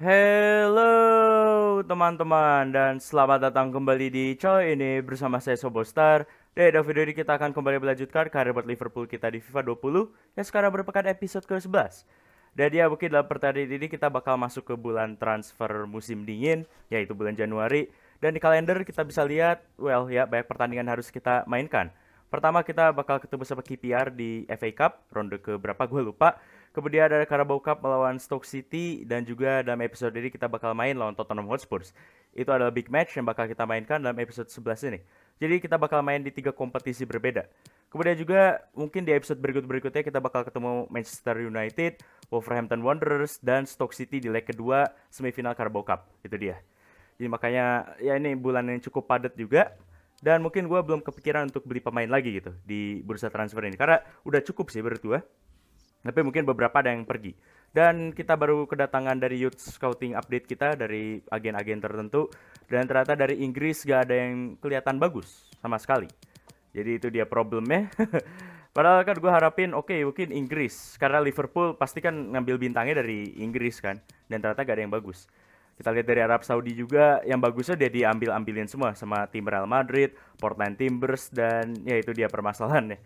Hello teman-teman dan selamat datang kembali di channel ini bersama saya Sobostar. Di video ini kita akan kembali melanjutkan karir buat Liverpool kita di FIFA 20 yang sekarang merupakan episode ke-11. Dan ya mungkin dalam pertandingan ini kita bakal masuk ke bulan transfer musim dingin yaitu bulan Januari. Dan di kalender kita bisa lihat, well ya banyak pertandingan harus kita mainkan. Pertama kita bakal ketemu sama KPR di FA Cup, ronde ke berapa gue lupa. Kemudian ada Carabao Cup melawan Stoke City dan juga dalam episode ini kita bakal main lawan Tottenham Hotspur. Itu adalah big match yang bakal kita mainkan dalam episode 11 ini. Jadi kita bakal main di tiga kompetisi berbeda. Kemudian juga mungkin di episode berikut-berikutnya kita bakal ketemu Manchester United, Wolverhampton Wanderers, dan Stoke City di leg kedua semifinal Carabao Cup. Itu dia. Jadi makanya ya ini bulan yang cukup padat juga. Dan mungkin gue belum kepikiran untuk beli pemain lagi gitu di bursa transfer ini. Karena udah cukup sih berdua tapi mungkin beberapa ada yang pergi. Dan kita baru kedatangan dari youth scouting update kita dari agen-agen tertentu dan ternyata dari Inggris gak ada yang kelihatan bagus sama sekali. Jadi itu dia problemnya. Padahal kan gue harapin oke okay, mungkin Inggris karena Liverpool pasti kan ngambil bintangnya dari Inggris kan dan ternyata gak ada yang bagus. Kita lihat dari Arab Saudi juga yang bagusnya dia diambil-ambilin semua sama tim Real Madrid, Portland Timbers dan ya itu dia permasalahannya.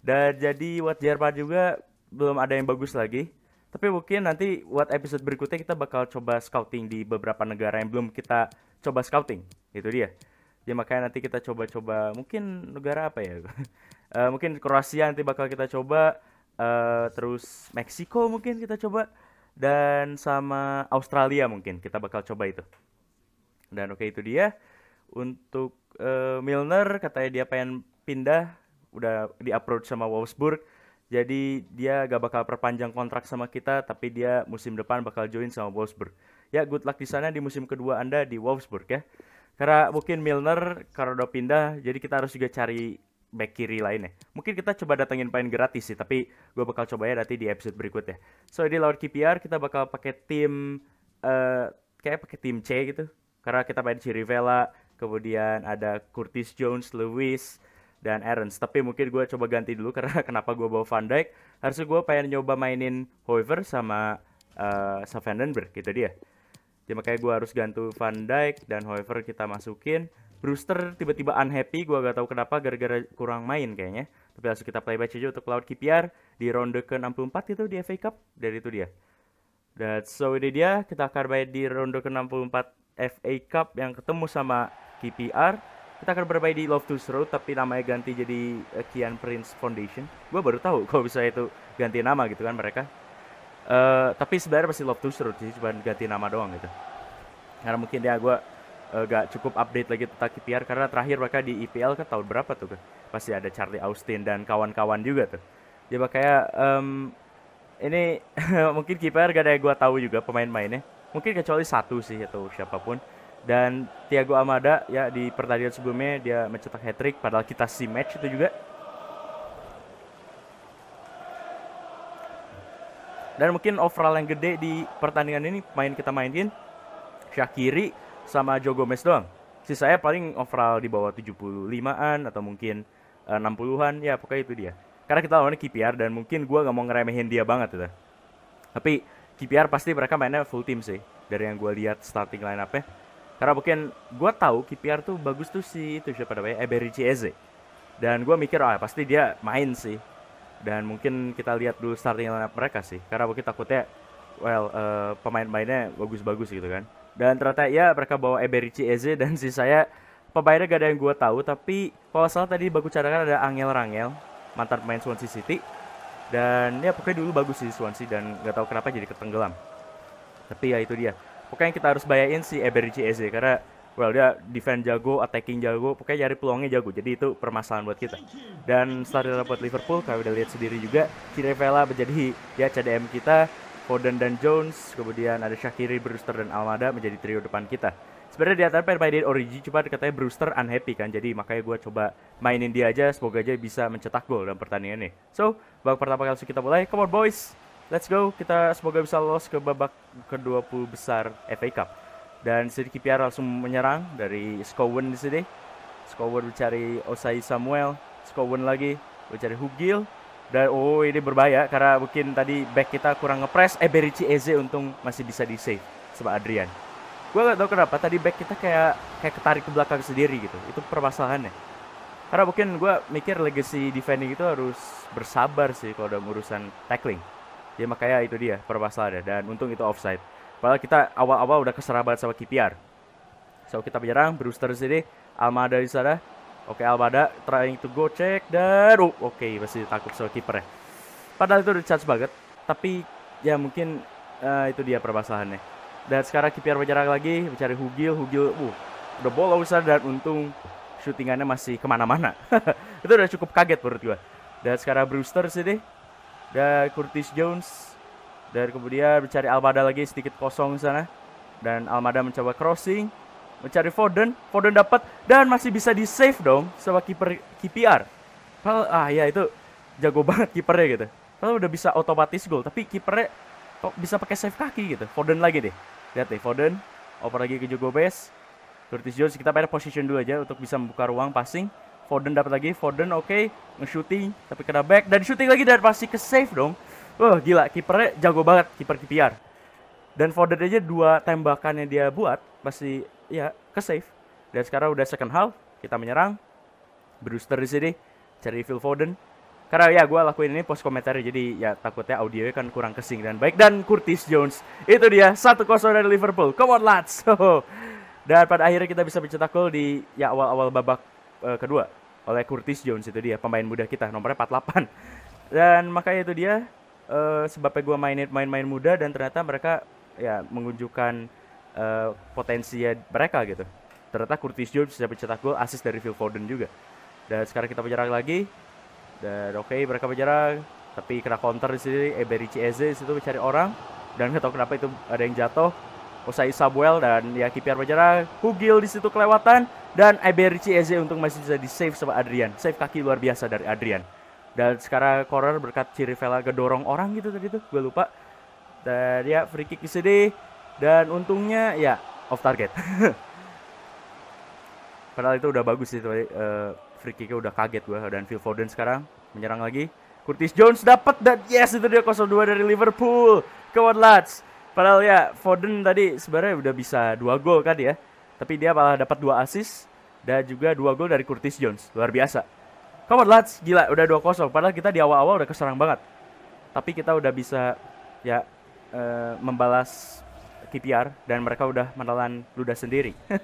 Dan jadi buat Jerman juga belum ada yang bagus lagi. Tapi mungkin nanti buat episode berikutnya kita bakal coba scouting di beberapa negara yang belum kita coba scouting. Itu dia. Ya makanya nanti kita coba-coba mungkin negara apa ya? uh, mungkin Kroasia nanti bakal kita coba uh, terus Meksiko mungkin kita coba dan sama Australia mungkin kita bakal coba itu. Dan oke okay, itu dia untuk uh, Milner katanya dia pengen pindah udah di approach sama Wolfsburg jadi dia gak bakal perpanjang kontrak sama kita, tapi dia musim depan bakal join sama Wolfsburg. Ya, good luck di sana di musim kedua Anda di Wolfsburg ya. Karena mungkin Milner karena udah pindah, jadi kita harus juga cari back kiri lainnya. Mungkin kita coba datengin pemain gratis sih, tapi gue bakal coba ya nanti di episode berikutnya. So di lawan KPR kita bakal pakai tim uh, kayak pakai tim C gitu. Karena kita main Cirivella, kemudian ada Curtis Jones, Lewis, dan Aarons. Tapi mungkin gue coba ganti dulu karena kenapa gue bawa Van Dijk. Harusnya gue pengen nyoba mainin Hoiver sama uh, eh, Savendenberg gitu dia. Jadi ya, makanya gue harus ganti Van Dijk dan Hoiver kita masukin. Brewster tiba-tiba unhappy, gue gak tau kenapa gara-gara kurang main kayaknya. Tapi langsung kita play by aja untuk lawan KPR di ronde ke-64 itu di FA Cup. Dari itu dia. That's so ini dia, kita akan main di ronde ke-64 FA Cup yang ketemu sama KPR kita akan bermain di Love to Road tapi namanya ganti jadi eh, Kian Prince Foundation gue baru tahu kalau bisa itu ganti nama gitu kan mereka uh, tapi sebenarnya pasti Love to Road sih cuma ganti nama doang gitu karena mungkin dia ya gue uh, gak cukup update lagi tentang KPR karena terakhir mereka di IPL e kan tahun berapa tuh kan pasti ada Charlie Austin dan kawan-kawan juga tuh ya makanya um, ini mungkin KPR gak ada yang gue tahu juga pemain-mainnya mungkin kecuali satu sih atau siapapun dan Tiago Amada ya di pertandingan sebelumnya dia mencetak hat trick padahal kita si match itu juga dan mungkin overall yang gede di pertandingan ini main kita mainin Syakiri sama Jogo Gomez doang sisanya paling overall di bawah 75-an atau mungkin eh, uh, 60-an ya pokoknya itu dia karena kita lawan KPR dan mungkin gue gak mau ngeremehin dia banget itu tapi KPR pasti mereka mainnya full team sih dari yang gue lihat starting line up-nya karena mungkin gue tahu KPR tuh bagus tuh si itu siapa namanya Eberici Eze. Dan gue mikir ah pasti dia main sih. Dan mungkin kita lihat dulu starting lineup mereka sih. Karena mungkin takutnya well uh, pemain-pemainnya bagus-bagus gitu kan. Dan ternyata ya mereka bawa Eberici Eze dan si saya pemainnya gak ada yang gue tahu tapi kalau salah tadi bagus cadangan ada Angel Rangel mantan pemain Swansea City dan ya pokoknya dulu bagus sih Swansea dan gak tahu kenapa jadi ketenggelam tapi ya itu dia pokoknya kita harus bayain si Eberici Eze karena well dia defend jago, attacking jago, pokoknya cari peluangnya jago. Jadi itu permasalahan buat kita. Dan setelah dapat Liverpool, kalau udah lihat sendiri juga, Kirevela menjadi ya CDM kita, Foden dan Jones, kemudian ada Shakiri, Brewster dan Almada menjadi trio depan kita. Sebenarnya di antara pemain dari Origi, cuma katanya Brewster unhappy kan, jadi makanya gue coba mainin dia aja, semoga aja bisa mencetak gol dalam pertandingan ini. So, babak pertama kali kita mulai, come on boys! Let's go, kita semoga bisa lolos ke babak ke-20 besar FA Cup. Dan sedikit Piar langsung menyerang dari Skowen di sini. Skowen mencari Osai Samuel, Skowen lagi mencari Hugil. Dan oh ini berbahaya karena mungkin tadi back kita kurang ngepres. Eh Berici Eze untung masih bisa di save sama Adrian. Gue gak tau kenapa tadi back kita kayak kayak ketarik ke belakang sendiri gitu. Itu permasalahannya. Karena mungkin gue mikir legacy defending itu harus bersabar sih kalau ada urusan tackling ya makanya itu dia permasalahannya dan untung itu offside. Padahal kita awal-awal udah keserabat sama KPR. So kita menyerang, Brewster di sini, Almada di sana. Oke okay, Almada trying to go check dan oh, oke okay, masih takut sama kipernya. Padahal itu udah chance banget, tapi ya mungkin uh, itu dia permasalahannya. Dan sekarang KPR menyerang lagi, mencari Hugil, Hugil uh, udah bola besar dan untung shootingannya masih kemana-mana. itu udah cukup kaget menurut gua. Dan sekarang Brewster sini dari Curtis Jones dari kemudian mencari Almada lagi sedikit kosong di sana dan Almada mencoba crossing mencari Foden Foden dapat dan masih bisa di save dong sama kiper KPR ah ya itu jago banget kipernya gitu kalau udah bisa otomatis gol tapi kipernya kok bisa pakai save kaki gitu Foden lagi deh lihat deh Foden oper lagi ke Jogobes Curtis Jones kita pada position dulu aja untuk bisa membuka ruang passing Foden dapat lagi, Foden oke, okay. nge-shooting tapi kena back dan shooting lagi dan pasti ke save dong. Wah, gila kipernya jago banget kiper KPR. Dan Foden aja dua tembakan yang dia buat pasti ya ke save. Dan sekarang udah second half, kita menyerang. Brewster di sini cari Phil Foden. Karena ya gue lakuin ini post komentar jadi ya takutnya audionya kan kurang kesing dan baik. Dan Curtis Jones, itu dia 1-0 dari Liverpool. Come on lads. dan pada akhirnya kita bisa mencetak gol di ya awal-awal babak uh, kedua oleh Curtis Jones itu dia pemain muda kita nomornya 48 dan makanya itu dia uh, sebabnya gue mainin main-main muda dan ternyata mereka ya mengunjukkan uh, eh, potensi mereka gitu ternyata Curtis Jones bisa mencetak gol asis dari Phil Foden juga dan sekarang kita berjarak lagi dan oke okay, mereka berjarak tapi kena counter di sini Eberi Eze situ mencari orang dan nggak tahu kenapa itu ada yang jatuh Osai Samuel dan ya kipiar berjarak Hugil di situ kelewatan dan Iberici Eze untuk masih bisa di save sama Adrian. Save kaki luar biasa dari Adrian. Dan sekarang corner berkat ciri Vela, kedorong orang gitu tadi tuh, gue lupa. Dan ya free kick di dan untungnya ya off target. Padahal itu udah bagus sih tadi uh, eh, free kicknya udah kaget gue dan Phil Foden sekarang menyerang lagi. Curtis Jones dapat dan yes itu dia 02 dari Liverpool. Come on lads. Padahal ya Foden tadi sebenarnya udah bisa dua gol kan ya tapi dia malah dapat dua assist dan juga dua gol dari Curtis Jones. Luar biasa. Come on lads, gila udah 2-0 padahal kita di awal-awal udah keserang banget. Tapi kita udah bisa ya uh, membalas KPR dan mereka udah menelan ludah sendiri.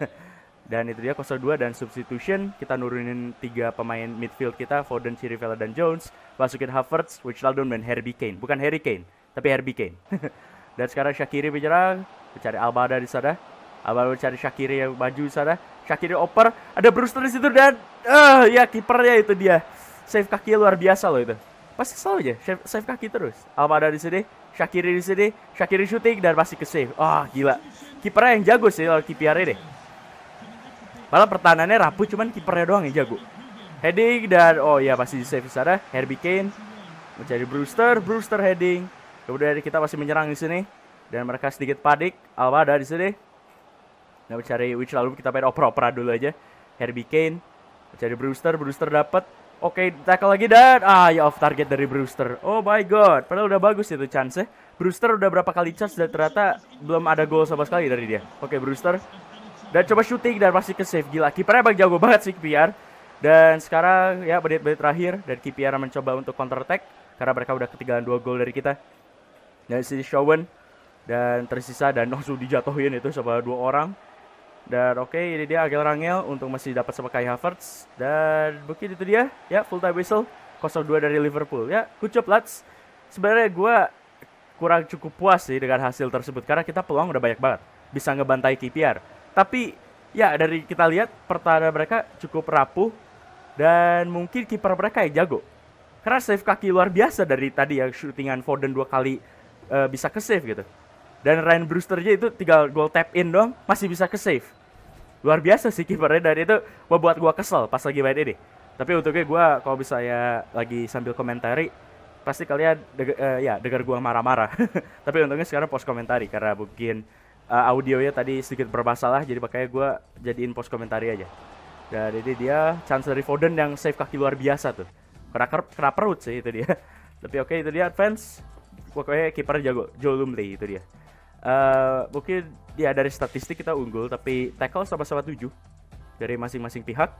dan itu dia 0-2 dan substitution kita nurunin tiga pemain midfield kita Foden, Chirivella dan Jones masukin Havertz, Wijnaldum dan Harry Kane bukan Harry Kane tapi Harry Kane dan sekarang Shakiri menyerang mencari Alba ada di sana Abang cari Shakiri yang maju sana. Shakiri oper. Ada Brewster di situ dan uh, ya kipernya itu dia. Save kaki luar biasa loh itu. Pasti selalu aja save, save kaki terus. ada di sini, Shakiri di sini, Shakiri shooting dan pasti ke save. Wah, oh, gila. Kipernya yang jago sih kalau KPR ini. Malah pertahanannya rapuh cuman kipernya doang yang jago. Heading dan oh ya pasti di save sana. Herbie Kane mencari Brewster, Brewster heading. Kemudian kita masih menyerang di sini dan mereka sedikit padik. ada di sini Nah mencari Witch lalu kita main opera-opera dulu aja. Herbie Kane. Mencari Brewster. Brewster dapat. Oke, okay, tackle lagi dan ah ya off target dari Brewster. Oh my god, padahal udah bagus itu chance. -nya. Brewster udah berapa kali charge dan ternyata belum ada gol sama sekali dari dia. Oke, okay, Brewster dan coba shooting dan pasti ke save gila. Kipernya bang jago banget sih KPR. Dan sekarang ya menit-menit terakhir dan KPR mencoba untuk counter attack karena mereka udah ketinggalan dua gol dari kita. Dan sini Showen dan tersisa dan langsung dijatuhin itu sama dua orang. Dan oke, okay, ini dia Agel Rangel untuk masih dapat sama Kai Havertz. Dan mungkin itu dia, ya full time whistle 0-2 dari Liverpool. Ya, good job lads. Sebenarnya gue kurang cukup puas sih dengan hasil tersebut karena kita peluang udah banyak banget. Bisa ngebantai KPR. Tapi ya dari kita lihat pertahanan mereka cukup rapuh dan mungkin kiper mereka yang jago. Karena save kaki luar biasa dari tadi yang syutingan Foden dua kali uh, bisa ke save gitu. Dan Ryan Brewster aja itu tinggal gol tap in dong masih bisa ke save. Luar biasa sih kipernya dari itu membuat gua kesel pas lagi main ini. Tapi untuknya gua kalau bisa ya lagi sambil komentari pasti kalian uh, ya dengar gua marah-marah. Tapi untungnya sekarang post komentari karena mungkin uh, audionya tadi sedikit bermasalah jadi pakai gua jadiin post komentari aja. Dan ini dia chance dari Foden yang save kaki luar biasa tuh. Kena, kena perut sih itu dia. Tapi oke okay, itu dia advance. Pokoknya kiper jago. Joe Lumley itu dia uh, mungkin ya dari statistik kita unggul tapi tackle sama-sama 7 dari masing-masing pihak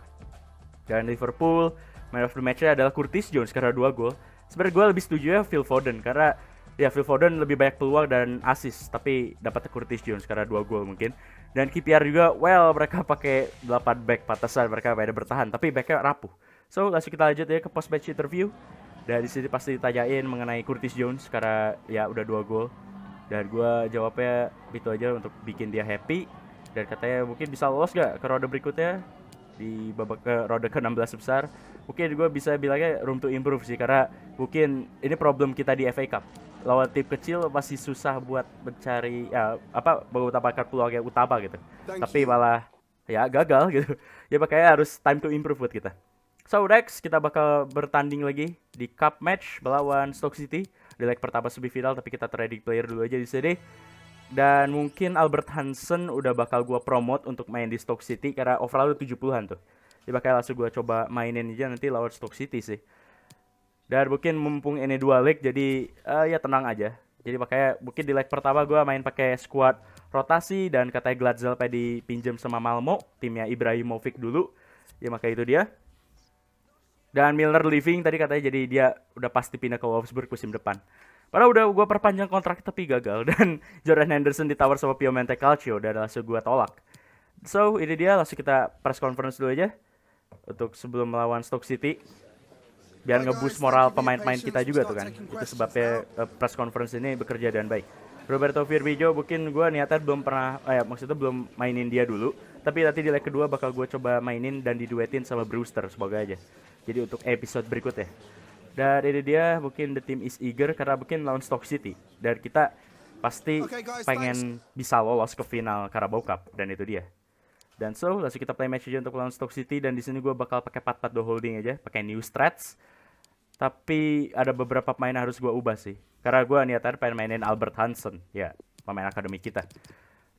dan Liverpool man of the match adalah Curtis Jones karena dua gol sebenarnya gue lebih setuju ya Phil Foden karena ya Phil Foden lebih banyak peluang dan assist tapi dapat Curtis Jones karena dua gol mungkin dan KPR juga well mereka pakai 8 back patasan mereka pada bertahan tapi backnya rapuh so langsung kita lanjut ya ke post match interview dan di sini pasti ditanyain mengenai Curtis Jones karena ya udah dua gol dan gue jawabnya itu aja untuk bikin dia happy dan katanya mungkin bisa lolos gak ke roda berikutnya di babak ke ronde ke-16 besar mungkin gue bisa bilangnya room to improve sih karena mungkin ini problem kita di FA Cup lawan tim kecil masih susah buat mencari ya, apa mengutamakan peluang yang utama gitu Thank tapi you. malah ya gagal gitu ya makanya harus time to improve buat kita so next kita bakal bertanding lagi di cup match melawan Stoke City di leg pertama semifinal tapi kita trading player dulu aja di sini dan mungkin Albert Hansen udah bakal gue promote untuk main di Stoke City karena overall itu 70-an tuh. Jadi bakal langsung gue coba mainin aja nanti lawan Stoke City sih. Dan mungkin mumpung ini dua leg jadi uh, ya tenang aja. Jadi makanya mungkin di leg pertama gue main pakai squad rotasi dan katanya Gladzel pada dipinjam sama Malmo, timnya Ibrahimovic dulu. Ya makanya itu dia. Dan Milner leaving tadi katanya jadi dia udah pasti pindah ke Wolfsburg musim depan. Padahal udah gue perpanjang kontrak tapi gagal. Dan Jordan Henderson ditawar sama Piemonte Calcio dan langsung gue tolak. So, ini dia langsung kita press conference dulu aja. Untuk sebelum melawan Stoke City. Biar ngeboost moral pemain-pemain kita juga tuh kan. Itu sebabnya eh, press conference ini bekerja dengan baik. Roberto Firmino mungkin gue niatnya belum pernah, eh, ya, maksudnya belum mainin dia dulu. Tapi nanti di leg kedua bakal gue coba mainin dan diduetin sama Brewster, semoga aja. Jadi untuk episode berikutnya. Dan ini dia mungkin the team is eager karena mungkin lawan Stock City. Dan kita pasti okay, guys, pengen thanks. bisa lolos ke final Carabao Cup dan itu dia. Dan so langsung kita play match aja untuk lawan Stock City dan di sini gue bakal pakai 4-4 do holding aja, pakai new strats. Tapi ada beberapa pemain harus gue ubah sih. Karena gue niatnya pengen mainin Albert Hansen, ya pemain akademi kita.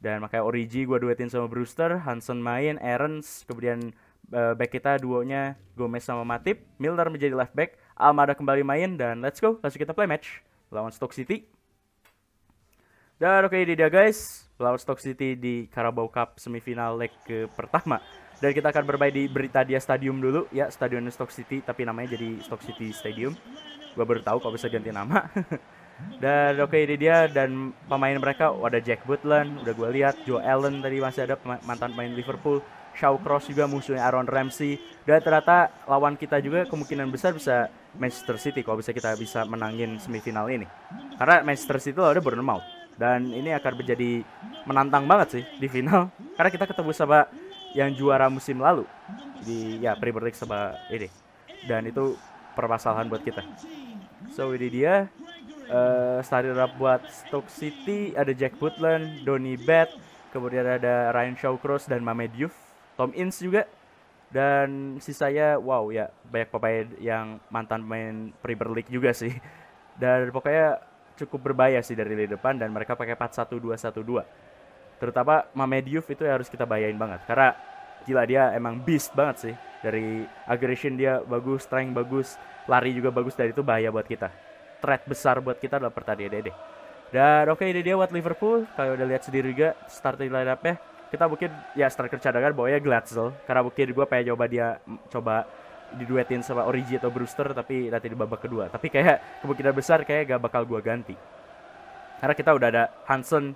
Dan makanya Origi gue duetin sama Brewster, Hansen main, Erens, kemudian Eh, back kita duonya Gomez sama Matip, Milner menjadi left back, Almada kembali main dan let's go, langsung kita play match lawan Stoke City. Dan oke okay, ini dia guys, lawan Stoke City di Carabao Cup semifinal leg ke pertama. Dan kita akan bermain di berita dia Stadium dulu, ya stadion Stoke City, tapi namanya jadi Stoke City Stadium. Gua baru tahu kok bisa ganti nama. dan oke okay, ini dia dan pemain mereka oh, ada Jack Butland, udah gue lihat Joe Allen tadi masih ada mantan pemain Liverpool Shaw Cross juga musuhnya Aaron Ramsey dan ternyata lawan kita juga kemungkinan besar bisa Manchester City kalau bisa kita bisa menangin semifinal ini karena Manchester City ada Bournemouth dan ini akan menjadi menantang banget sih di final karena kita ketemu sama yang juara musim lalu di ya Premier League sama ini dan itu permasalahan buat kita so ini dia uh, eh, starting up buat Stoke City ada Jack Butland, Donny Bet, kemudian ada Ryan Shawcross dan Mamed Youth Tom Ince juga dan sisanya wow ya banyak pemain yang mantan main Premier League juga sih dan pokoknya cukup berbahaya sih dari lini depan dan mereka pakai 4-1-2-1-2 terutama Mame itu harus kita bayain banget karena gila dia emang beast banget sih dari aggression dia bagus strength bagus lari juga bagus dari itu bahaya buat kita threat besar buat kita dalam pertandingan ini dan oke okay, ini dia buat Liverpool kalau udah lihat sendiri juga starting line up-nya kita mungkin ya striker cadangan bawanya Glatzel karena mungkin gue pengen coba dia coba diduetin sama Origi atau Brewster tapi nanti di babak kedua tapi kayak kemungkinan besar kayak gak bakal gue ganti karena kita udah ada Hansen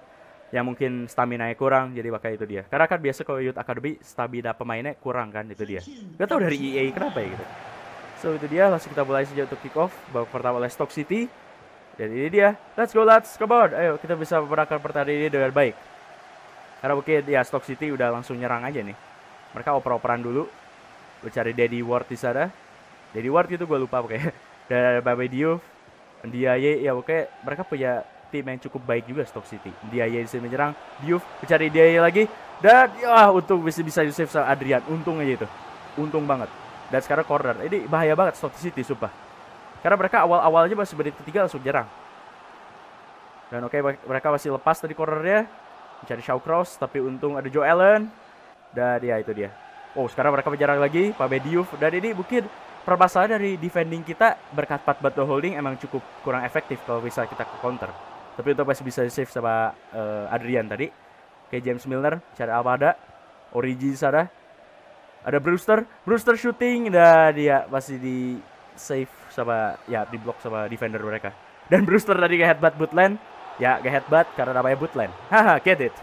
yang mungkin stamina nya kurang jadi pakai itu dia karena kan biasa kalau youth academy stamina pemainnya kurang kan itu dia gak tau dari EA kenapa ya gitu so itu dia langsung kita mulai saja untuk kick off babak pertama oleh Stock City dan ini dia let's go Let's come on ayo kita bisa memenangkan pertandingan ini dengan baik karena oke ya Stock City udah langsung nyerang aja nih. Mereka oper-operan dulu. Gue cari Daddy Ward di sana. Daddy Ward itu gue lupa oke Dan Babe Diouf, Ndiaye, ya oke mereka punya tim yang cukup baik juga Stock City. Ndiaye di sini menyerang, Diouf mencari Ndiaye lagi. Dan ya ah, untuk bisa bisa Yusuf sama Adrian, untung aja itu. Untung banget. Dan sekarang corner. Ini bahaya banget Stock City, sumpah. Karena mereka awal-awalnya masih berita ketiga langsung nyerang. Dan oke okay, mereka masih lepas tadi cornernya. Mencari Cross tapi untung ada Joe Allen. Dan ya itu dia. Oh, sekarang mereka berjarak lagi, Pak Bediouf. Dan ini mungkin permasalahan dari defending kita berkat Pat Bato Holding emang cukup kurang efektif kalau bisa kita ke counter. Tapi untuk masih bisa save sama uh, Adrian tadi. Oke, James Milner, cari ada, Origi sana. Ada Brewster, Brewster shooting dan dia masih di save sama ya di block sama defender mereka. Dan Brewster tadi kayak headbutt Butland Ya, gak headbutt karena namanya bootland. Haha, get it.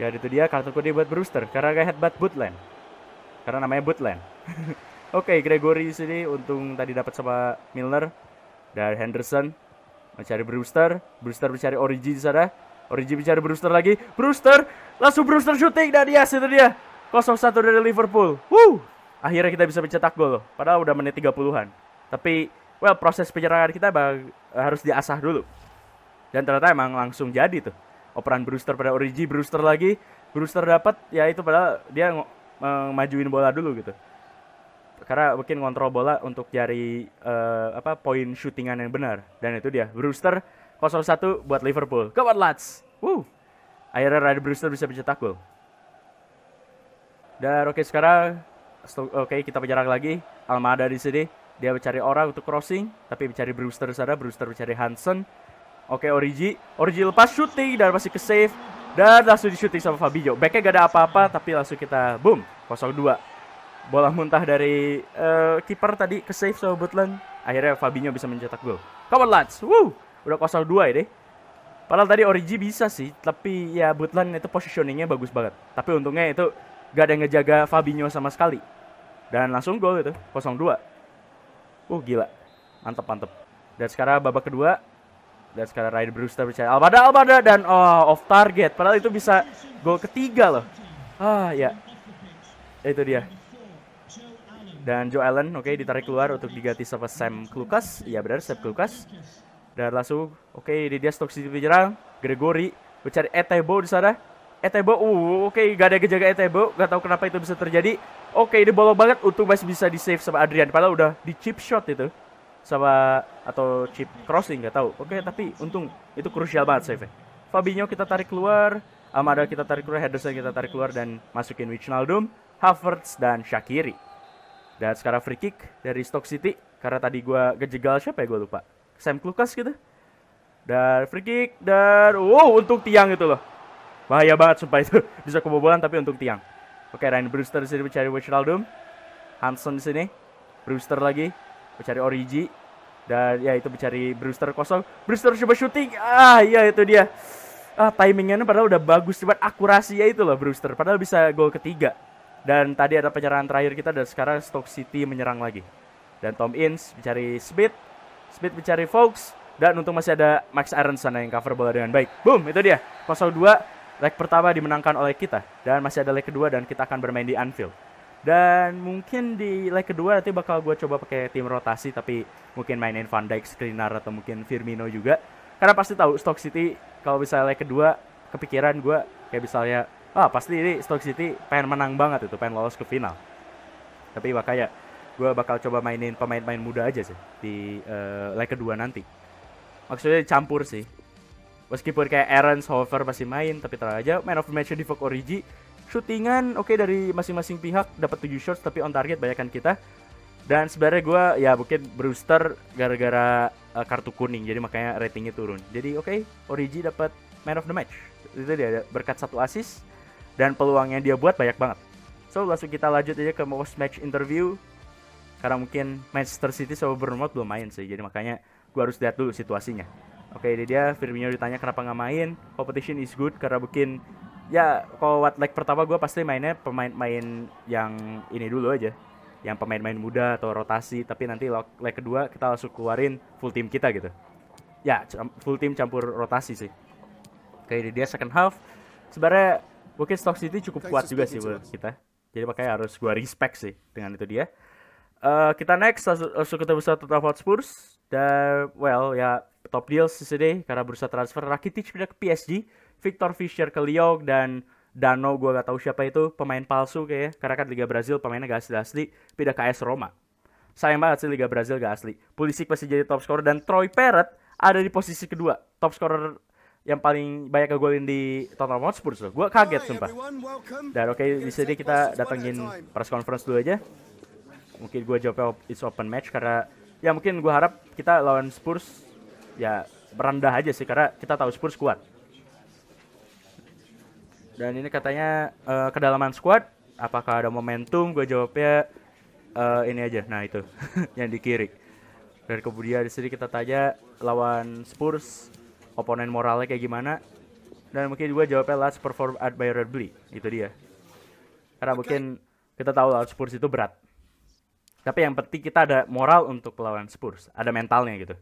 Gak itu dia kartu kuning buat Brewster karena gak headbutt bootland. Karena namanya bootland. Oke, okay, Gregory sini untung tadi dapat sama Milner dan Henderson mencari Brewster, Brewster mencari Origi di sana. Origi mencari Brewster lagi. Brewster langsung Brewster shooting dan yes itu dia. 0-1 dari Liverpool. Woo! Akhirnya kita bisa mencetak gol Padahal udah menit 30-an. Tapi well proses penyerangan kita bang, harus diasah dulu dan ternyata emang langsung jadi tuh operan Brewster pada Origi Brewster lagi Brewster dapat ya itu padahal dia majuin bola dulu gitu karena mungkin kontrol bola untuk cari uh, eh, apa poin shootingan yang benar dan itu dia Brewster 0-1 buat Liverpool come on lads Woo. akhirnya Ryan Brewster bisa mencetak gol dan oke okay, sekarang oke okay, kita berjarak lagi Almada di sini dia mencari orang untuk crossing tapi mencari Brewster sana Brewster mencari Hansen Oke, Origi. Origi lepas shooting dan masih ke save. Dan langsung di shooting sama Fabio. Backnya gak ada apa-apa, tapi langsung kita boom. 0-2. Bola muntah dari uh, kiper tadi ke save sama Butland. Akhirnya Fabinho bisa mencetak gol. Come on, lads. Woo! Udah 0-2 ya deh. Padahal tadi Origi bisa sih, tapi ya Butland itu positioningnya bagus banget. Tapi untungnya itu gak ada yang ngejaga Fabinho sama sekali. Dan langsung gol itu, 0-2. Uh, gila. Mantep, mantep. Dan sekarang babak kedua, dan sekarang Ryan Brewster percaya Almada, Almada dan oh, off target. Padahal itu bisa gol ketiga loh. Ah ya, itu dia. Dan Joe Allen, oke okay, ditarik keluar untuk diganti sama Sam Klukas. Iya benar, Sam Klukas. Dan langsung, oke okay, dia stok di penyerang Gregory mencari Etebo di sana. Etebo, uh, oke, okay, gak ada yang jaga Etebo, gak tahu kenapa itu bisa terjadi. Oke, okay, ini bolong banget, untung masih bisa di save sama Adrian. Padahal udah di chip shot itu sama atau chip crossing nggak tahu. Oke, okay, tapi untung itu krusial banget save. Fabinho kita tarik keluar, Amada kita tarik keluar, Henderson kita tarik keluar dan masukin Wijnaldum, Havertz dan Shakiri. Dan sekarang free kick dari Stock City karena tadi gua kejegal siapa ya gua lupa. Sam Lucas gitu. Dan free kick dan wow untuk tiang itu loh. Bahaya banget sumpah itu. Bisa kebobolan tapi untuk tiang. Oke, Ryan Brewster di sini mencari Wijnaldum. Hansen di sini. Brewster lagi mencari Origi dan ya itu mencari Brewster kosong Brewster coba shooting ah iya itu dia ah timingnya padahal udah bagus akurasi ya itu loh Brewster padahal bisa gol ketiga dan tadi ada penyerangan terakhir kita dan sekarang Stoke City menyerang lagi dan Tom Ince mencari Smith Smith mencari Fox dan untung masih ada Max Aaron sana yang cover bola dengan baik boom itu dia 0-2 leg pertama dimenangkan oleh kita dan masih ada leg kedua dan kita akan bermain di Anfield dan mungkin di leg kedua nanti bakal gue coba pakai tim rotasi tapi mungkin mainin Van Dijk, Skriniar atau mungkin Firmino juga. Karena pasti tahu Stock City kalau misalnya leg kedua kepikiran gue kayak misalnya ah pasti ini Stock City pengen menang banget itu pengen lolos ke final. Tapi makanya gue bakal coba mainin pemain-pemain muda aja sih di uh, leg kedua nanti. Maksudnya campur sih. Meskipun kayak Aaron Hover masih main, tapi terang aja Man of the Match di Vogue Origi Shootingan oke okay, dari masing-masing pihak dapat 7 shots tapi on target banyakkan kita. Dan sebenarnya gue ya mungkin Brewster gara-gara uh, kartu kuning jadi makanya ratingnya turun. Jadi oke okay, Origi dapat man of the match. Itu dia berkat satu assist dan peluang yang dia buat banyak banget. So langsung kita lanjut aja ke most match interview karena mungkin Manchester City sama Bournemouth belum main sih jadi makanya gue harus lihat dulu situasinya. Oke, okay, dia Firmino ditanya kenapa nggak main. Competition is good karena mungkin ya kalau wat like pertama gue pasti mainnya pemain-main yang ini dulu aja yang pemain-main muda atau rotasi tapi nanti leg kedua kita langsung keluarin full team kita gitu ya full team campur rotasi sih kayak dia second half sebenarnya mungkin Stock City cukup kuat juga sih buat kita jadi pakai harus gue respect sih dengan itu dia uh, kita next langsung, kita ketemu satu Trafford Spurs dan well ya top deals sih karena berusaha transfer Rakitic pindah ke PSG Victor Fischer ke Lyon dan Dano gue gak tahu siapa itu pemain palsu kayaknya karena kan Liga Brazil pemainnya gak asli asli pindah ke AS Roma sayang banget sih Liga Brazil gak asli Pulisic pasti jadi top scorer dan Troy Parrott ada di posisi kedua top scorer yang paling banyak kegolin di Tottenham Hotspur loh. Gue kaget sumpah. Dan oke, okay, di sini kita datengin press conference dulu aja. Mungkin gue jawabnya it's open match karena ya mungkin gue harap kita lawan Spurs ya berendah aja sih karena kita tahu Spurs kuat. Dan ini katanya uh, kedalaman squad apakah ada momentum? Gue jawabnya uh, ini aja. Nah, itu yang di kiri. Dan kemudian di sini kita tanya lawan Spurs oponen moralnya kayak gimana? Dan mungkin gue jawabnya last perform at Bayern admirably. Itu dia. Karena okay. mungkin kita tahu lawan Spurs itu berat. Tapi yang penting kita ada moral untuk lawan Spurs, ada mentalnya gitu.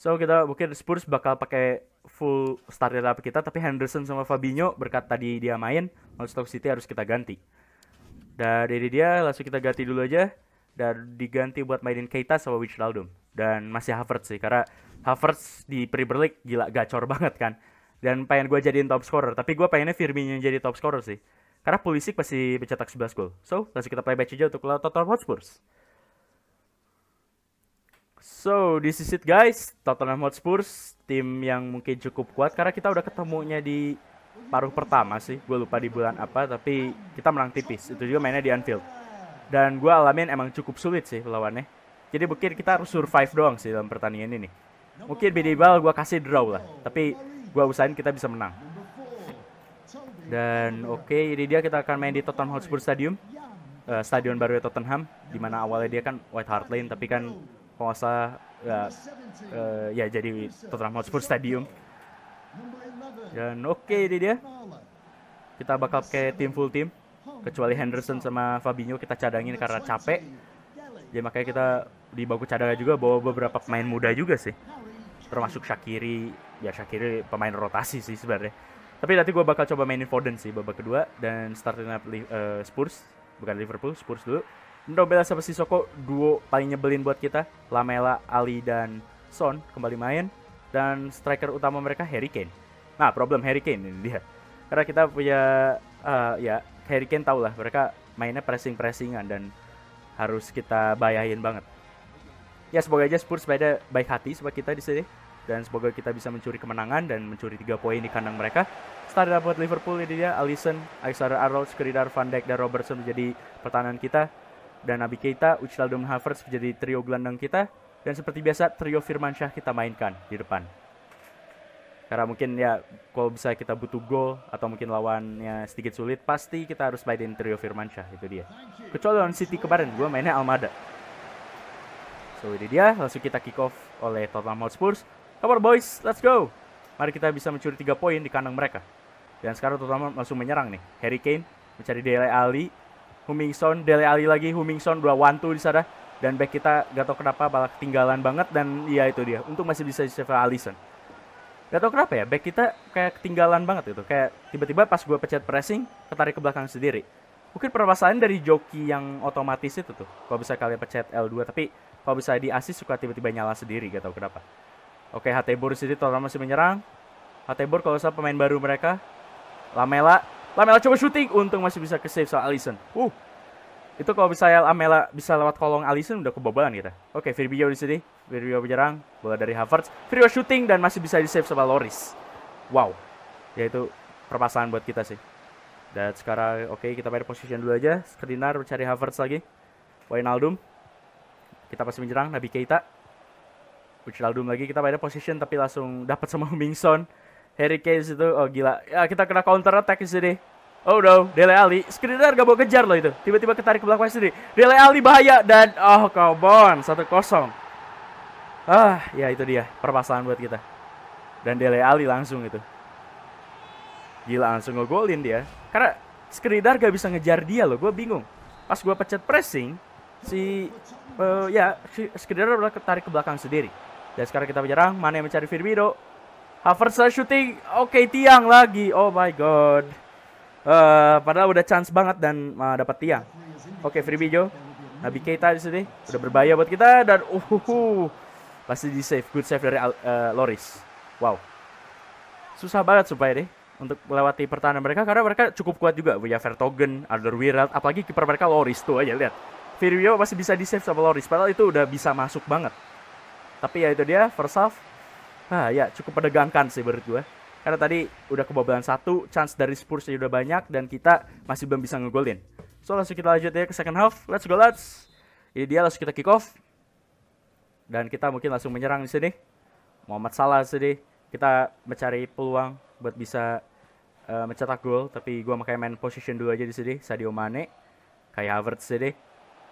So kita mungkin Spurs bakal pakai full starter up kita tapi Henderson sama Fabinho berkat tadi dia main Manchester City harus kita ganti. Dan dari dia langsung kita ganti dulu aja dan diganti buat mainin Keita sama Wijnaldum dan masih Havertz sih karena Havertz di Premier League gila gacor banget kan dan pengen gue jadiin top scorer tapi gue pengennya Firmino yang jadi top scorer sih karena Pulisic pasti mencetak 11 gol so langsung kita play match aja untuk Tottenham Hotspurs So, this is it guys. Tottenham Hotspur tim yang mungkin cukup kuat karena kita udah ketemunya di paruh pertama sih. Gue lupa di bulan apa, tapi kita menang tipis. Itu juga mainnya di Anfield. Dan gue alamin emang cukup sulit sih lawannya. Jadi mungkin kita harus survive doang sih dalam pertandingan ini. Mungkin minimal gue kasih draw lah. Tapi gue usahain kita bisa menang. Dan oke, okay, ini dia kita akan main di Tottenham Hotspur Stadium. Uh, stadion baru ya Tottenham, dimana awalnya dia kan White Hart Lane, tapi kan kalau nggak salah ya, uh, ya jadi Tottenham Hotspur Stadium dan oke okay, ini dia kita bakal ke tim full tim, kecuali Henderson sama Fabinho kita cadangin karena capek jadi makanya kita di bangku cadangan juga bawa beberapa pemain muda juga sih termasuk Shakiri ya Shakiri pemain rotasi sih sebenarnya tapi nanti gue bakal coba mainin Foden sih babak kedua dan starting up uh, Spurs bukan Liverpool Spurs dulu Nobel sama Soko, duo paling nyebelin buat kita. Lamela, Ali, dan Son kembali main. Dan striker utama mereka Harry Kane. Nah, problem Harry Kane ini dia. Karena kita punya, uh, ya, Harry Kane tau lah. Mereka mainnya pressing-pressingan dan harus kita bayahin banget. Ya, semoga aja Spurs pada baik hati sama kita di sini. Dan semoga kita bisa mencuri kemenangan dan mencuri tiga poin di kandang mereka. Starter buat Liverpool ini dia, Alisson, Alexander Arnold, Skridar, Van Dijk, dan Robertson menjadi pertahanan kita dan Nabi Keita, Uchtal dan Havertz menjadi trio gelandang kita dan seperti biasa trio Firmansyah kita mainkan di depan. Karena mungkin ya kalau bisa kita butuh gol atau mungkin lawannya sedikit sulit pasti kita harus mainin trio Firmansyah itu dia. Kecuali lawan City kemarin gue mainnya Almada. So ini dia langsung kita kick off oleh Tottenham Hotspur. Come on boys, let's go. Mari kita bisa mencuri 3 poin di kandang mereka. Dan sekarang Tottenham langsung menyerang nih. Harry Kane mencari Dele Ali Humingson, Dele Ali lagi, Humingson dua wantu di sana dan back kita gak tau kenapa malah ketinggalan banget dan ya itu dia. untuk masih bisa di save Allison Gak tau kenapa ya, back kita kayak ketinggalan banget itu. Kayak tiba-tiba pas gue pencet pressing, ketarik ke belakang sendiri. Mungkin permasalahan dari joki yang otomatis itu tuh. Kalau bisa kalian pencet L2, tapi kalau bisa di asis suka tiba-tiba nyala sendiri, gak tau kenapa. Oke, Hatebor di total masih menyerang. Hatebor kalau saya pemain baru mereka. Lamela Lamela coba shooting, untung masih bisa ke save soal Allison. Uh. Itu kalau misalnya Lamela bisa lewat kolong Allison udah kebobolan kita. Gitu. Oke, okay, Firmino di sini. Firmino menyerang, bola dari Havertz. Firmino shooting dan masih bisa di save sama Loris. Wow. Yaitu perpasangan buat kita sih. Dan sekarang oke okay, kita main posisi dulu aja. skedinar mencari Havertz lagi. Wijnaldum. Kita pasti menyerang Nabi Keita. Wijnaldum lagi kita main position tapi langsung dapat sama Mingson. Harry Kane itu Oh gila. Ya kita kena counter attack di sini. Oh no, Dele Ali Skriniar gak mau kejar loh itu. Tiba-tiba ketarik ke belakang sendiri. Dele Ali bahaya dan oh come on, satu kosong. Ah, ya itu dia permasalahan buat kita. Dan Dele Ali langsung itu. Gila langsung ngegolin dia. Karena Skriniar gak bisa ngejar dia loh, gue bingung. Pas gue pecet pressing, si uh, ya si Skriniar ketarik ke belakang sendiri. Dan sekarang kita menyerang, yang mencari Firmino, Havertz shooting. Oke, okay, tiang lagi. Oh my god. Uh, padahal udah chance banget dan uh, dapat tiang. Oke, okay, Free Jo. Nabi Keita di sini udah berbahaya buat kita dan uh, pasti di save. Good save dari uh, Loris. Wow. Susah banget supaya deh untuk melewati pertahanan mereka karena mereka cukup kuat juga punya Vertogen, Alderweireld, apalagi kiper mereka Loris tuh aja lihat. Firmino masih bisa di save sama Loris padahal itu udah bisa masuk banget. Tapi ya itu dia first half ah ya cukup menegangkan sih menurut gue karena tadi udah kebobolan satu chance dari Spurs aja udah banyak dan kita masih belum bisa ngegolin so langsung kita lanjut ya ke second half let's go let's ini dia langsung kita kick off dan kita mungkin langsung menyerang di sini Muhammad Salah sini kita mencari peluang buat bisa uh, mencetak gol tapi gue makanya main position dulu aja di sini Sadio Mane kayak Havertz sini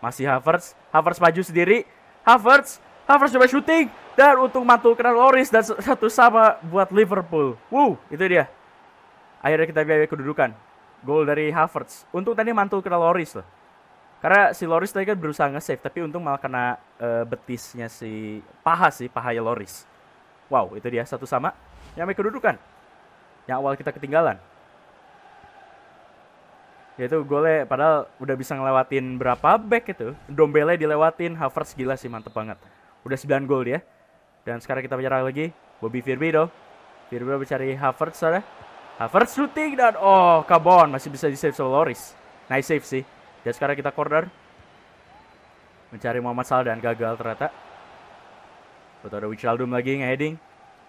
masih Havertz Havertz maju sendiri Havertz Havertz coba shooting dan untung mantul kena Loris dan satu sama buat Liverpool. Wow, itu dia. Akhirnya kita biaya kedudukan. Gol dari Havertz. Untung tadi mantul kena Loris loh. Karena si Loris tadi kan berusaha nge-save, tapi untung malah kena uh, betisnya si paha sih, pahaya Loris. Wow, itu dia satu sama. Yang kedudukan. Yang awal kita ketinggalan. Yaitu golnya padahal udah bisa ngelewatin berapa back itu. Dombele dilewatin, Havertz gila sih mantep banget. Udah 9 gol dia. Dan sekarang kita menyerang lagi. Bobby Firmino. Firmino mencari Havertz sana. Havertz shooting dan oh, come on. Masih bisa di-save sama Loris. Nice save sih. Dan sekarang kita corner. Mencari Muhammad Salah dan gagal ternyata. Betul ada Wijnaldum lagi nge-heading.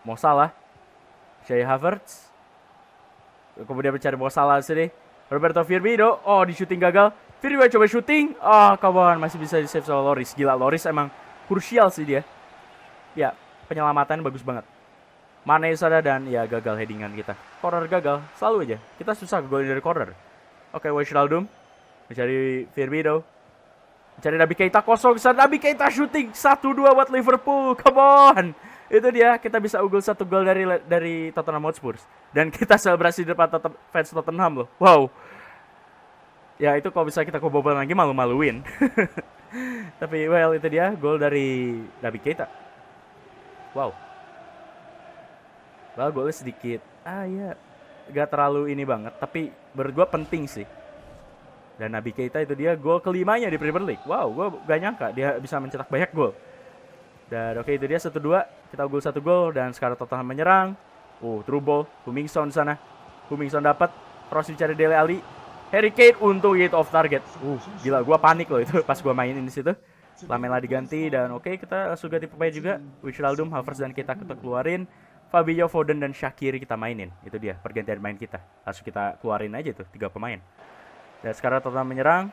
Mau salah. Shay Havertz. Kemudian mencari Mau Salah sini. Roberto Firmino. Oh, di shooting gagal. Firmino coba shooting. Ah, oh, on. masih bisa di save sama Loris. Gila Loris emang krusial sih dia. Ya, penyelamatan bagus banget. Mane sadar dan ya gagal headingan kita. Corner gagal, selalu aja. Kita susah gol dari corner. Oke, okay, Wijnaldum mencari Firmino. Mencari Nabi Keita kosong, sana Nabi Keita shooting 1-2 buat Liverpool. Come on. Itu dia, kita bisa unggul satu gol dari dari Tottenham Hotspur. Dan kita selebrasi di depan Totten, fans Tottenham loh. Wow. Ya itu kalau bisa kita kebobolan lagi malu-maluin. Tapi well itu dia gol dari Nabi Keita. Wow. Well golnya sedikit. Ah ya, gak terlalu ini banget. Tapi menurut gue penting sih. Dan Nabi Keita itu dia gol kelimanya di Premier League. Wow, gue gak nyangka dia bisa mencetak banyak gol. Dan oke okay, itu dia satu dua kita unggul satu gol dan sekarang Tottenham menyerang. Uh, true ball, Humingson di sana. Humingson dapat, cross dicari Dele Ali, Harry Kane untuk hit off target. Uh, gila gue panik loh itu pas gue mainin di situ. Lamela diganti dan oke okay, kita ganti pemain juga Wijnaldum, Havertz dan kita kita keluarin Fabio Foden dan Shakiri kita mainin itu dia pergantian main kita langsung kita keluarin aja tuh tiga pemain dan sekarang Tottenham menyerang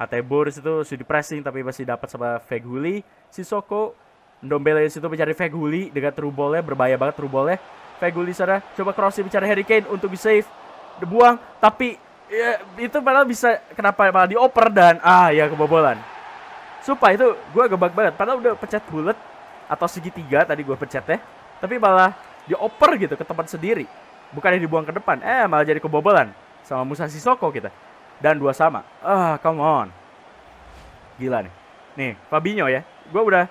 Hatebor itu sudah pressing tapi masih dapat sama Si Soko Ndombele situ mencari feghuli dengan true ball berbahaya banget true ball-nya sana coba crossing mencari Harry Kane untuk di save dibuang tapi ya, itu padahal bisa kenapa malah dioper dan ah ya kebobolan. Sumpah itu gue gebak banget. Padahal udah pecet bulat atau segitiga tadi gue pecet ya. Tapi malah dioper gitu ke tempat sendiri. Bukannya dibuang ke depan. Eh malah jadi kebobolan sama Musa Sisoko kita. Dan dua sama. Ah, come on. Gila nih. Nih, Fabinho ya. Gue udah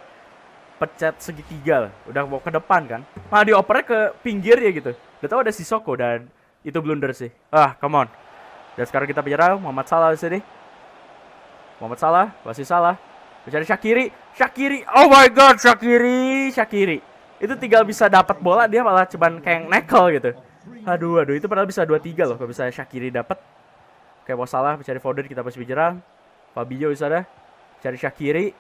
pecet segitiga lah. Udah mau ke depan kan. Malah diopernya ke pinggir ya gitu. Udah tau ada Sisoko dan itu blunder sih. Ah, come on. Dan sekarang kita bicara Muhammad Salah di sini. Muhammad Salah, masih Salah. Mencari Shakiri Shakiri Oh my god, Shakiri Shakiri Itu tinggal bisa dapat bola dia malah cuman kayak nekel gitu. Aduh, aduh, itu padahal bisa 2-3 loh kalau bisa Shakiri dapat. Oke, mau salah mencari Foden kita masih bicara. Fabio di sana. Cari Shakiri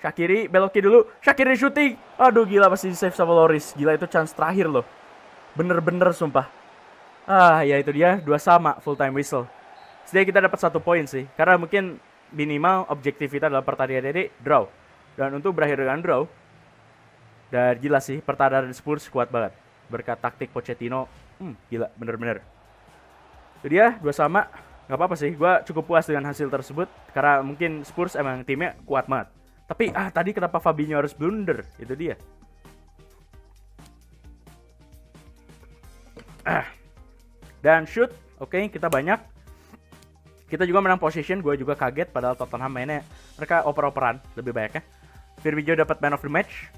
Syakiri belokin dulu. Shakiri shooting. Aduh gila masih di save sama Loris. Gila itu chance terakhir loh. Bener-bener sumpah. Ah, ya itu dia dua sama full time whistle. Setidaknya kita dapat satu poin sih, karena mungkin minimal objektif kita dalam pertandingan ini draw. Dan untuk berakhir dengan draw, dan gila sih pertandingan Spurs kuat banget. Berkat taktik Pochettino, hmm, gila bener-bener. Itu dia dua sama, nggak apa-apa sih, gue cukup puas dengan hasil tersebut karena mungkin Spurs emang timnya kuat banget. Tapi ah tadi kenapa Fabinho harus blunder? Itu dia. Ah, dan shoot, oke okay, kita banyak. Kita juga menang position, gue juga kaget padahal Tottenham mainnya mereka oper-operan lebih banyaknya. Firmino dapat man of the match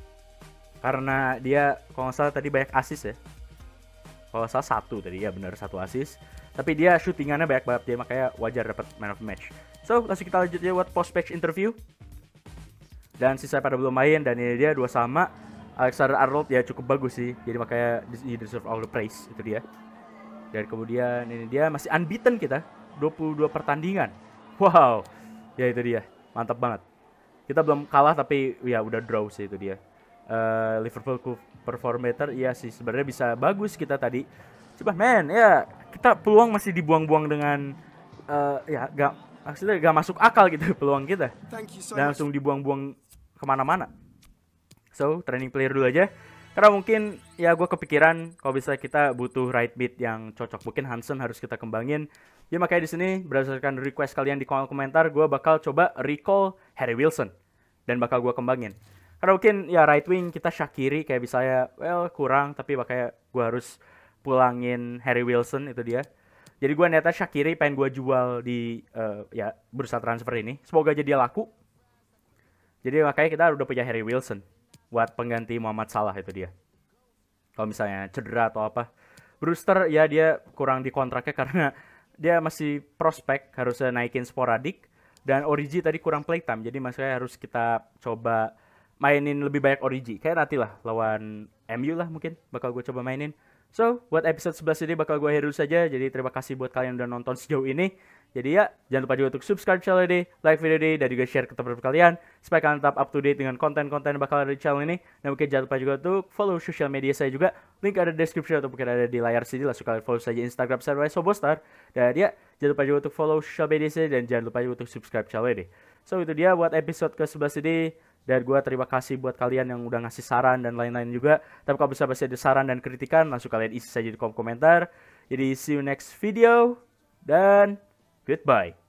karena dia kalau nggak salah tadi banyak asis ya. Kalau salah satu tadi ya benar satu asis. Tapi dia syutingannya banyak banget dia makanya wajar dapat man of the match. So, langsung kita lanjut ya buat post match interview. Dan sisa pada belum main dan ini dia dua sama. Alexander Arnold ya cukup bagus sih. Jadi makanya he deserve all the praise itu dia. Dan kemudian ini dia masih unbeaten kita, 22 pertandingan. Wow. Ya itu dia. Mantap banget. Kita belum kalah tapi ya udah draw sih itu dia. Uh, Liverpool performator iya sih sebenarnya bisa bagus kita tadi. Coba men ya kita peluang masih dibuang-buang dengan uh, ya gak maksudnya gak masuk akal gitu peluang kita. Dan langsung dibuang-buang kemana-mana. So, training player dulu aja. Karena mungkin ya gue kepikiran kalau bisa kita butuh right beat yang cocok. Mungkin Hansen harus kita kembangin. Ya makanya di sini berdasarkan request kalian di kolom komentar, gue bakal coba recall Harry Wilson dan bakal gue kembangin. Karena mungkin ya right wing kita Shakiri kayak bisa ya, well kurang tapi makanya gue harus pulangin Harry Wilson itu dia. Jadi gue niatnya Shakiri pengen gue jual di uh, ya bursa transfer ini. Semoga aja dia laku. Jadi makanya kita udah punya Harry Wilson buat pengganti Muhammad Salah itu dia. Kalau misalnya cedera atau apa. Brewster ya dia kurang di kontraknya karena dia masih prospek harusnya naikin sporadik dan Origi tadi kurang playtime jadi maksudnya harus kita coba mainin lebih banyak Origi kayak nanti lah lawan MU lah mungkin bakal gue coba mainin So, buat episode 11 ini bakal gue akhiri saja. Jadi terima kasih buat kalian yang udah nonton sejauh ini. Jadi ya, jangan lupa juga untuk subscribe channel ini, like video ini, dan juga share ke teman-teman kalian. Supaya kalian tetap up to date dengan konten-konten yang bakal ada di channel ini. Dan mungkin jangan lupa juga untuk follow social media saya juga. Link ada di description atau mungkin ada di layar sini. Langsung kalian follow saja Instagram saya, Sobostar. Dan ya, jangan lupa juga untuk follow social media saya. Dan jangan lupa juga untuk subscribe channel ini. So, itu dia buat episode ke-11 ini dan gue terima kasih buat kalian yang udah ngasih saran dan lain-lain juga tapi kalau bisa pasti ada saran dan kritikan langsung kalian isi saja di kolom komentar jadi see you next video dan goodbye